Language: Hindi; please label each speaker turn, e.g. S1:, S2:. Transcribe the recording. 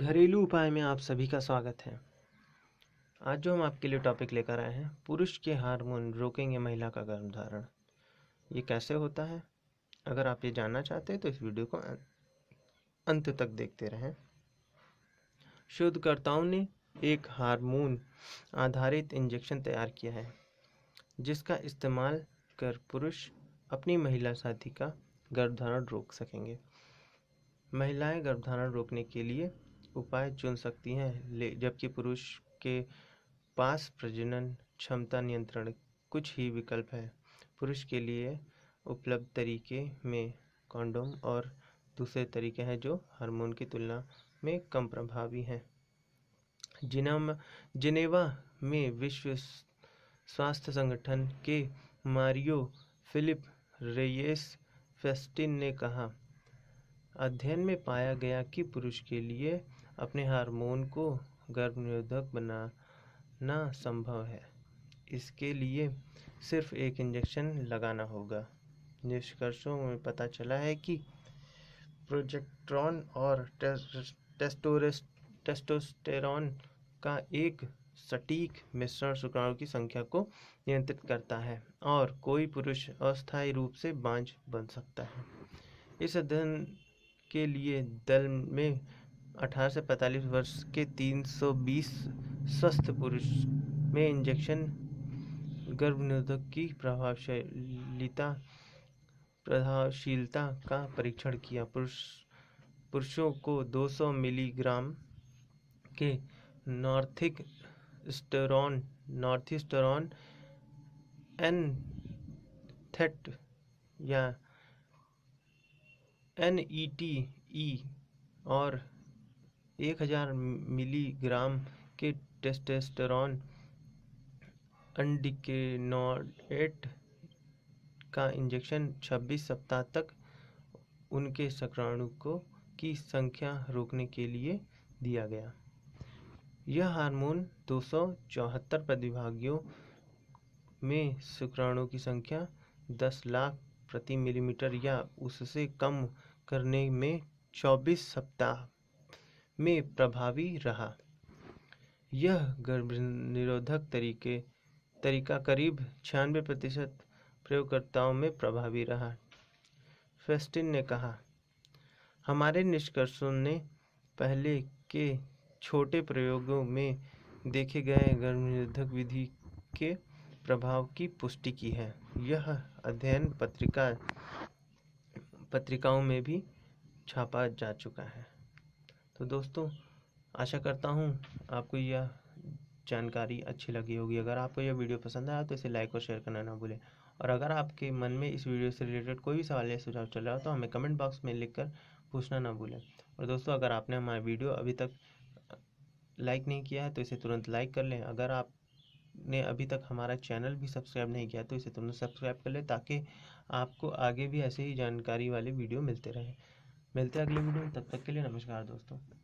S1: घरेलू उपाय में आप सभी का स्वागत है आज जो हम आपके लिए टॉपिक लेकर आए हैं पुरुष के हार्मोन रोकेंगे महिला का गर्भधारण ये कैसे होता है अगर आप ये जानना चाहते हैं तो इस वीडियो को अं-, अंत तक देखते रहें शोधकर्ताओं ने एक हार्मोन आधारित इंजेक्शन तैयार किया है जिसका इस्तेमाल कर पुरुष अपनी महिला साथी का गर्भधारण रोक सकेंगे महिलाएं गर्भधारण रोकने के लिए उपाय चुन सकती हैं जबकि पुरुष के पास प्रजनन क्षमता नियंत्रण कुछ ही विकल्प है पुरुष के लिए उपलब्ध तरीके में कॉन्डोम और दूसरे तरीके हैं जो हार्मोन की तुलना में कम प्रभावी हैं जिनम जिनेवा में विश्व स्वास्थ्य संगठन के मारियो फिलिप रेयस फेस्टिन ने कहा अध्ययन में पाया गया कि पुरुष के लिए अपने हार्मोन को गर्भनिरोधक बनाना संभव है इसके लिए सिर्फ एक इंजेक्शन लगाना होगा निष्कर्षों में पता चला है कि प्रोजेक्ट्रॉन और टेस्टोस्टेरॉन का एक सटीक मिश्रण शुक्राणु की संख्या को नियंत्रित करता है और कोई पुरुष अस्थायी रूप से बांझ बन सकता है इस अध्ययन के लिए दल में 18 से 45 वर्ष के 320 सौ स्वस्थ पुरुष में इंजेक्शन गर्भनिरोधक की प्रभावशीलता प्रभावशीलता का परीक्षण किया पुरुष पुरुषों को 200 मिलीग्राम के नॉर्थिक स्टेरॉन नॉर्थिस्टरॉन एन थेट या एन ई टी ई और 1000 मिलीग्राम के टेस्टेस्टेरॉन अंडिकेनोएट का इंजेक्शन 26 सप्ताह तक उनके को की संख्या रोकने के लिए दिया गया यह हार्मोन दो प्रतिभागियों में शुक्राणुओं की संख्या 10 लाख प्रति मिलीमीटर या उससे कम करने में 24 सप्ताह में प्रभावी रहा यह गर्भ निरोधक तरीके तरीका करीब छियानवे प्रतिशत प्रयोगकर्ताओं में प्रभावी रहा फेस्टिन ने कहा हमारे निष्कर्षों ने पहले के छोटे प्रयोगों में देखे गए गर्भनिरोधक विधि के प्रभाव की पुष्टि की है यह अध्ययन पत्रिका पत्रिकाओं में भी छापा जा चुका है तो दोस्तों आशा करता हूँ आपको यह जानकारी अच्छी लगी होगी अगर आपको यह वीडियो पसंद आया तो इसे लाइक और शेयर करना ना भूलें और अगर आपके मन में इस वीडियो से रिलेटेड कोई भी सवाल या सुझाव चल रहा हो तो हमें कमेंट बॉक्स में लिखकर पूछना ना भूलें और दोस्तों अगर आपने हमारा वीडियो अभी तक लाइक नहीं किया है तो इसे तुरंत लाइक कर लें अगर आप ने अभी तक हमारा चैनल भी सब्सक्राइब नहीं किया तो इसे तुमने सब्सक्राइब कर ले ताकि आपको आगे भी ऐसे ही जानकारी वाले वीडियो मिलते रहें मिलते हैं अगले वीडियो में तब तक के लिए नमस्कार दोस्तों